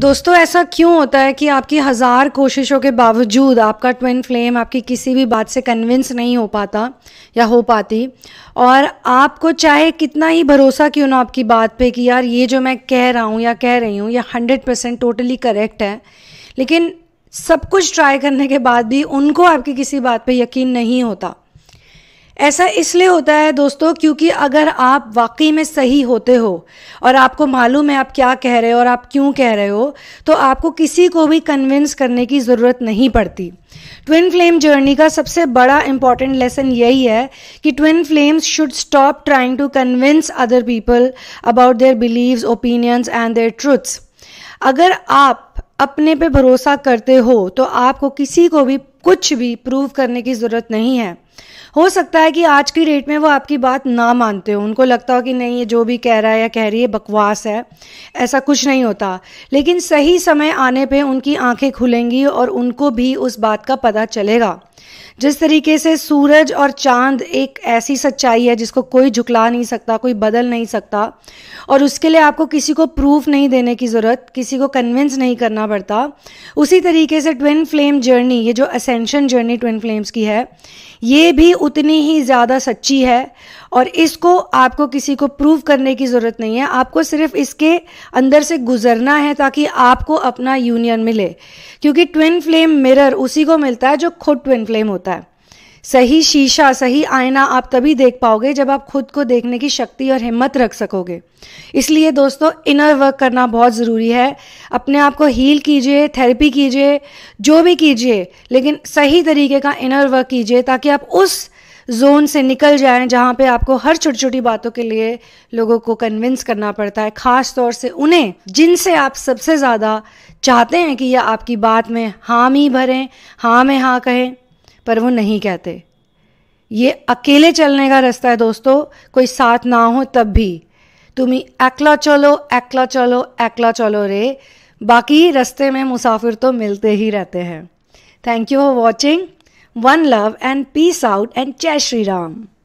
दोस्तों ऐसा क्यों होता है कि आपकी हज़ार कोशिशों के बावजूद आपका ट्विन फ्लेम आपकी किसी भी बात से कन्विंस नहीं हो पाता या हो पाती और आपको चाहे कितना ही भरोसा क्यों ना आपकी बात पे कि यार ये जो मैं कह रहा हूँ या कह रही हूँ ये हंड्रेड परसेंट टोटली करेक्ट है लेकिन सब कुछ ट्राई करने के बाद भी उनको आपकी किसी बात पे यकीन नहीं होता ऐसा इसलिए होता है दोस्तों क्योंकि अगर आप वाकई में सही होते हो और आपको मालूम है आप क्या कह रहे हो और आप क्यों कह रहे हो तो आपको किसी को भी कन्विंस करने की ज़रूरत नहीं पड़ती ट्विन फ्लेम जर्नी का सबसे बड़ा इंपॉर्टेंट लेसन यही है कि twin flames should stop trying to convince other people about their beliefs opinions and their truths अगर आप अपने पे भरोसा करते हो तो आपको किसी को भी कुछ भी प्रूव करने की ज़रूरत नहीं है हो सकता है कि आज की डेट में वो आपकी बात ना मानते हो उनको लगता हो कि नहीं ये जो भी कह रहा है या कह रही है बकवास है ऐसा कुछ नहीं होता लेकिन सही समय आने पे उनकी आंखें खुलेंगी और उनको भी उस बात का पता चलेगा जिस तरीके से सूरज और चांद एक ऐसी सच्चाई है जिसको कोई झुकला नहीं सकता कोई बदल नहीं सकता और उसके लिए आपको किसी को प्रूफ नहीं देने की ज़रूरत किसी को कन्विंस नहीं करना पड़ता उसी तरीके से ट्विन फ्लेम जर्नी ये जो असेंशन जर्नी ट्विन फ्लेम्स की है ये भी उतनी ही ज़्यादा सच्ची है और इसको आपको किसी को प्रूव करने की ज़रूरत नहीं है आपको सिर्फ इसके अंदर से गुजरना है ताकि आपको अपना यूनियन मिले क्योंकि ट्विन फ्लेम मिरर उसी को मिलता है जो खुद ट्विन फ्लेम होता है सही शीशा सही आईना आप तभी देख पाओगे जब आप खुद को देखने की शक्ति और हिम्मत रख सकोगे इसलिए दोस्तों इनर वर्क करना बहुत ज़रूरी है अपने आप को हील कीजिए थेरेपी कीजिए जो भी कीजिए लेकिन सही तरीके का इनर वर्क कीजिए ताकि आप उस जोन से निकल जाए जहाँ पे आपको हर छोटी छोटी बातों के लिए लोगों को कन्विंस करना पड़ता है ख़ास तौर से उन्हें जिनसे आप सबसे ज़्यादा चाहते हैं कि यह आपकी बात में हाँ मी भरें हाँ में हाँ कहें पर वो नहीं कहते ये अकेले चलने का रास्ता है दोस्तों कोई साथ ना हो तब भी तुम्हें अकला चलो अकला चलो अकला चलो रे बाकी रास्ते में मुसाफिर तो मिलते ही रहते हैं thank you for watching one love and peace out and जय श्री राम